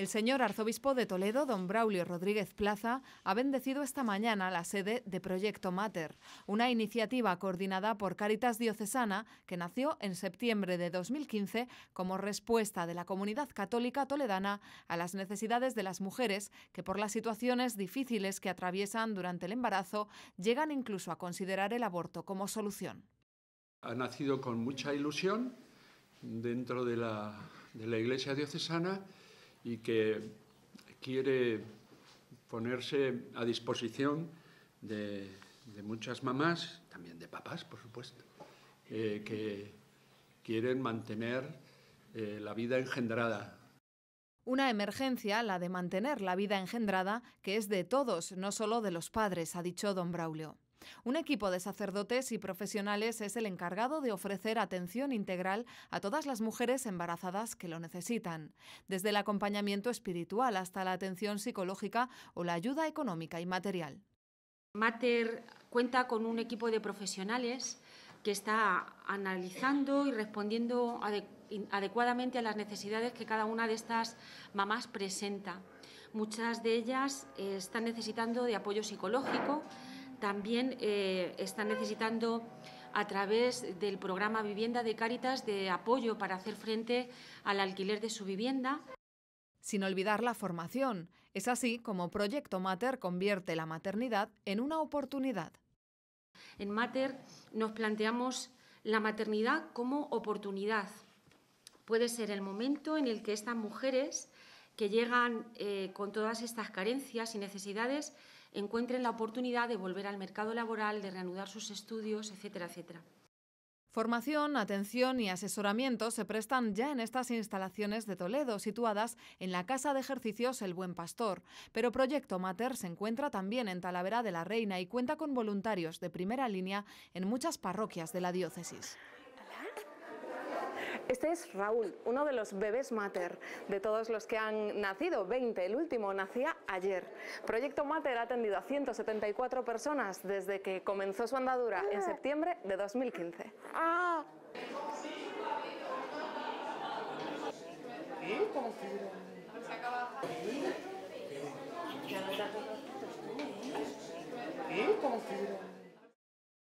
El señor arzobispo de Toledo, don Braulio Rodríguez Plaza, ha bendecido esta mañana la sede de Proyecto Mater, una iniciativa coordinada por Caritas Diocesana que nació en septiembre de 2015 como respuesta de la comunidad católica toledana a las necesidades de las mujeres que por las situaciones difíciles que atraviesan durante el embarazo llegan incluso a considerar el aborto como solución. Ha nacido con mucha ilusión dentro de la, de la Iglesia diocesana y que quiere ponerse a disposición de, muchas mamás, también de papás, por supuesto, eh, que quieren mantener eh, la vida engendrada una emergencia, la de mantener la vida engendrada, que es de todos, no solo de los padres, ha dicho don Braulio. Un equipo de sacerdotes y profesionales es el encargado de ofrecer atención integral a todas las mujeres embarazadas que lo necesitan, desde el acompañamiento espiritual hasta la atención psicológica o la ayuda económica y material. Mater cuenta con un equipo de profesionales que está analizando y respondiendo adecuadamente a las necesidades que cada una de estas mamás presenta. Muchas de ellas eh, están necesitando de apoyo psicológico, también eh, están necesitando a través del programa Vivienda de Cáritas de apoyo para hacer frente al alquiler de su vivienda. Sin olvidar la formación. Es así como Proyecto Mater convierte la maternidad en una oportunidad. En Mater nos planteamos la maternidad como oportunidad. Puede ser el momento en el que estas mujeres que llegan eh, con todas estas carencias y necesidades encuentren la oportunidad de volver al mercado laboral, de reanudar sus estudios, etcétera, etcétera. Formación, atención y asesoramiento se prestan ya en estas instalaciones de Toledo, situadas en la Casa de Ejercicios El Buen Pastor. Pero Proyecto Mater se encuentra también en Talavera de la Reina y cuenta con voluntarios de primera línea en muchas parroquias de la diócesis. Este es Raúl, uno de los bebés mater de todos los que han nacido, 20, el último nacía ayer. Proyecto Mater ha atendido a 174 personas desde que comenzó su andadura en septiembre de 2015.